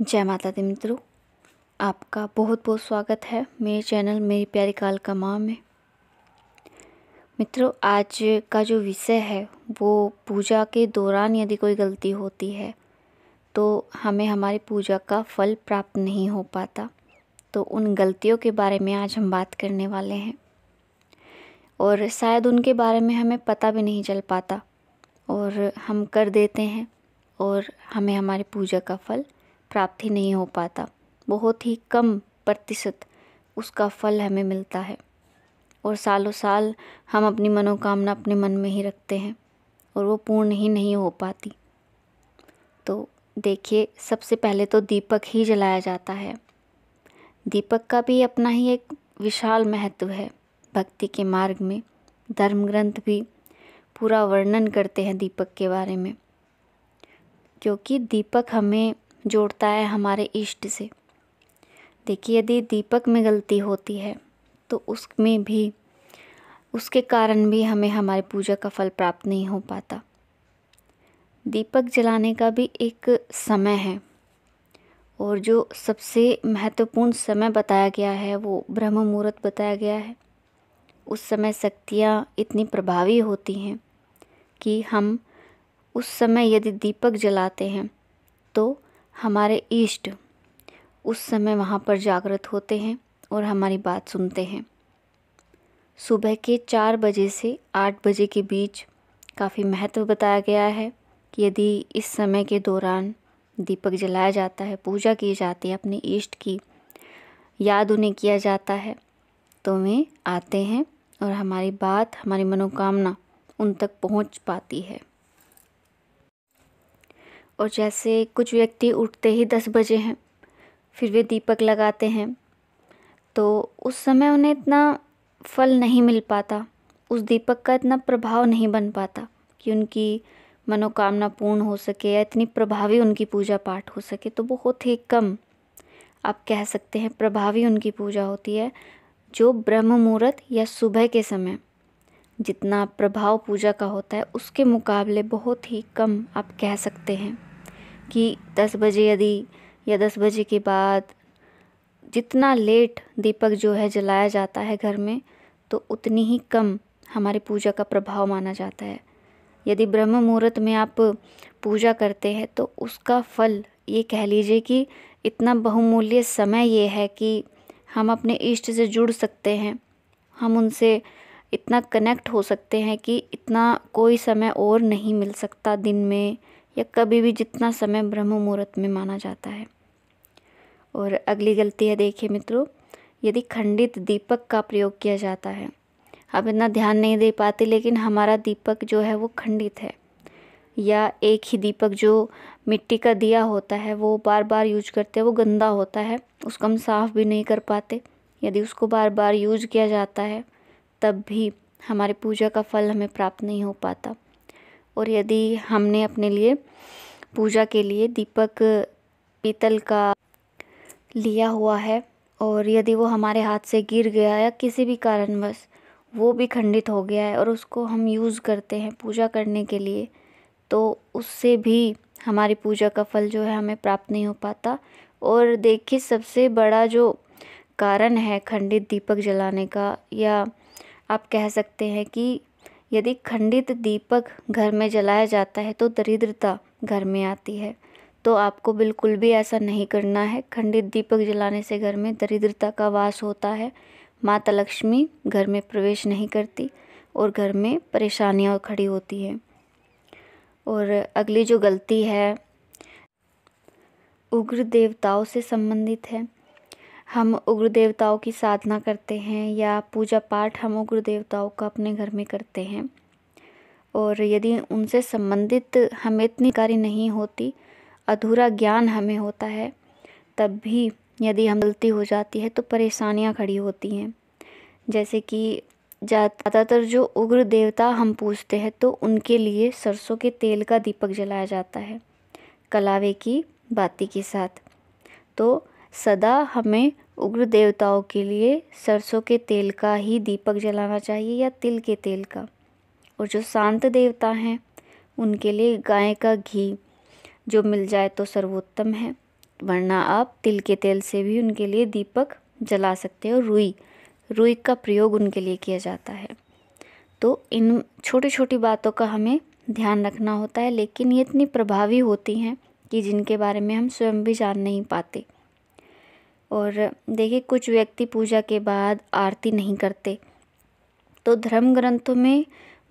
जय माता दी मित्रों आपका बहुत बहुत स्वागत है मेरे चैनल मेरी प्यारी काल का माँ में मित्रों आज का जो विषय है वो पूजा के दौरान यदि कोई गलती होती है तो हमें हमारी पूजा का फल प्राप्त नहीं हो पाता तो उन गलतियों के बारे में आज हम बात करने वाले हैं और शायद उनके बारे में हमें पता भी नहीं चल पाता और हम कर देते हैं और हमें हमारी पूजा का फल प्राप्त ही नहीं हो पाता बहुत ही कम प्रतिशत उसका फल हमें मिलता है और सालों साल हम अपनी मनोकामना अपने मन में ही रखते हैं और वो पूर्ण ही नहीं हो पाती तो देखिए सबसे पहले तो दीपक ही जलाया जाता है दीपक का भी अपना ही एक विशाल महत्व है भक्ति के मार्ग में धर्म ग्रंथ भी पूरा वर्णन करते हैं दीपक के बारे में क्योंकि दीपक हमें जोड़ता है हमारे इष्ट से देखिए यदि दीपक में गलती होती है तो उसमें भी उसके कारण भी हमें हमारे पूजा का फल प्राप्त नहीं हो पाता दीपक जलाने का भी एक समय है और जो सबसे महत्वपूर्ण समय बताया गया है वो ब्रह्म मुहूर्त बताया गया है उस समय शक्तियाँ इतनी प्रभावी होती हैं कि हम उस समय यदि दीपक जलाते हैं तो हमारे इष्ट उस समय वहाँ पर जागृत होते हैं और हमारी बात सुनते हैं सुबह के चार बजे से आठ बजे के बीच काफ़ी महत्व बताया गया है कि यदि इस समय के दौरान दीपक जलाया जाता है पूजा की जाती है अपने इष्ट की याद उन्हें किया जाता है तो वे आते हैं और हमारी बात हमारी मनोकामना उन तक पहुंच पाती है और जैसे कुछ व्यक्ति उठते ही दस बजे हैं फिर वे दीपक लगाते हैं तो उस समय उन्हें इतना फल नहीं मिल पाता उस दीपक का इतना प्रभाव नहीं बन पाता कि उनकी मनोकामना पूर्ण हो सके या इतनी प्रभावी उनकी पूजा पाठ हो सके तो बहुत ही कम आप कह सकते हैं प्रभावी उनकी पूजा होती है जो ब्रह्म मुहूर्त या सुबह के समय जितना प्रभाव पूजा का होता है उसके मुकाबले बहुत ही कम आप कह सकते हैं कि दस बजे यदि या दस बजे के बाद जितना लेट दीपक जो है जलाया जाता है घर में तो उतनी ही कम हमारी पूजा का प्रभाव माना जाता है यदि ब्रह्म मुहूर्त में आप पूजा करते हैं तो उसका फल ये कह लीजिए कि इतना बहुमूल्य समय ये है कि हम अपने इष्ट से जुड़ सकते हैं हम उनसे इतना कनेक्ट हो सकते हैं कि इतना कोई समय और नहीं मिल सकता दिन में या कभी भी जितना समय ब्रह्म मुहूर्त में माना जाता है और अगली गलती है देखिए मित्रों यदि खंडित दीपक का प्रयोग किया जाता है हम इतना ध्यान नहीं दे पाते लेकिन हमारा दीपक जो है वो खंडित है या एक ही दीपक जो मिट्टी का दिया होता है वो बार बार यूज करते हैं वो गंदा होता है उसको हम साफ़ भी नहीं कर पाते यदि उसको बार बार यूज किया जाता है तब भी हमारे पूजा का फल हमें प्राप्त नहीं हो पाता और यदि हमने अपने लिए पूजा के लिए दीपक पीतल का लिया हुआ है और यदि वो हमारे हाथ से गिर गया या किसी भी कारणवश वो भी खंडित हो गया है और उसको हम यूज़ करते हैं पूजा करने के लिए तो उससे भी हमारी पूजा का फल जो है हमें प्राप्त नहीं हो पाता और देखिए सबसे बड़ा जो कारण है खंडित दीपक जलाने का या आप कह सकते हैं कि यदि खंडित दीपक घर में जलाया जाता है तो दरिद्रता घर में आती है तो आपको बिल्कुल भी ऐसा नहीं करना है खंडित दीपक जलाने से घर में दरिद्रता का वास होता है माता लक्ष्मी घर में प्रवेश नहीं करती और घर में परेशानियाँ खड़ी होती हैं और अगली जो गलती है उग्र देवताओं से संबंधित है हम उग्र देवताओं की साधना करते हैं या पूजा पाठ हम उग्र देवताओं का अपने घर में करते हैं और यदि उनसे संबंधित हमें इतनी कार्य नहीं होती अधूरा ज्ञान हमें होता है तब भी यदि हम गलती हो जाती है तो परेशानियां खड़ी होती हैं जैसे कि ज़्यादातर जो उग्र देवता हम पूजते हैं तो उनके लिए सरसों के तेल का दीपक जलाया जाता है कलावे की बाती के साथ तो सदा हमें उग्र देवताओं के लिए सरसों के तेल का ही दीपक जलाना चाहिए या तिल के तेल का और जो शांत देवता हैं उनके लिए गाय का घी जो मिल जाए तो सर्वोत्तम है वरना आप तिल के तेल से भी उनके लिए दीपक जला सकते हो रुई रुई का प्रयोग उनके लिए किया जाता है तो इन छोटी छोटी बातों का हमें ध्यान रखना होता है लेकिन ये इतनी प्रभावी होती हैं कि जिनके बारे में हम स्वयं भी जान नहीं पाते और देखिए कुछ व्यक्ति पूजा के बाद आरती नहीं करते तो धर्म ग्रंथों में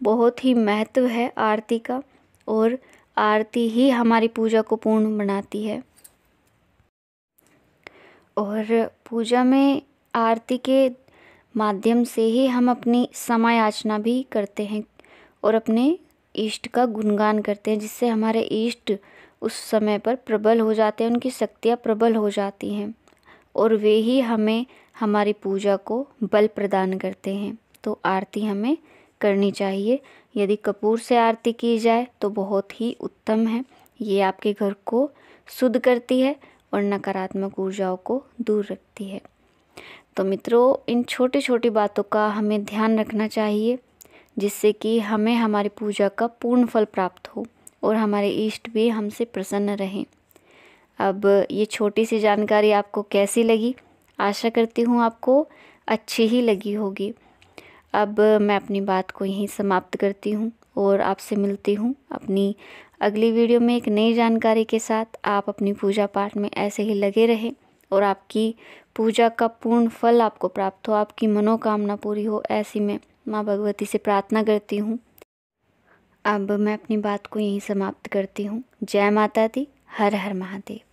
बहुत ही महत्व है आरती का और आरती ही हमारी पूजा को पूर्ण बनाती है और पूजा में आरती के माध्यम से ही हम अपनी समय याचना भी करते हैं और अपने इष्ट का गुणगान करते हैं जिससे हमारे इष्ट उस समय पर प्रबल हो जाते हैं उनकी शक्तियाँ प्रबल हो जाती हैं और वे ही हमें हमारी पूजा को बल प्रदान करते हैं तो आरती हमें करनी चाहिए यदि कपूर से आरती की जाए तो बहुत ही उत्तम है ये आपके घर को शुद्ध करती है और नकारात्मक ऊर्जाओं को दूर रखती है तो मित्रों इन छोटी छोटी बातों का हमें ध्यान रखना चाहिए जिससे कि हमें हमारी पूजा का पूर्ण फल प्राप्त हो और हमारे इष्ट भी हमसे प्रसन्न रहें अब ये छोटी सी जानकारी आपको कैसी लगी आशा करती हूँ आपको अच्छी ही लगी होगी अब मैं अपनी बात को यहीं समाप्त करती हूँ और आपसे मिलती हूँ अपनी अगली वीडियो में एक नई जानकारी के साथ आप अपनी पूजा पाठ में ऐसे ही लगे रहें और आपकी पूजा का पूर्ण फल आपको प्राप्त हो आपकी मनोकामना पूरी हो ऐसी मैं माँ भगवती से प्रार्थना करती हूँ अब मैं अपनी बात को यहीं समाप्त करती हूँ जय माता दी हर हर महादेव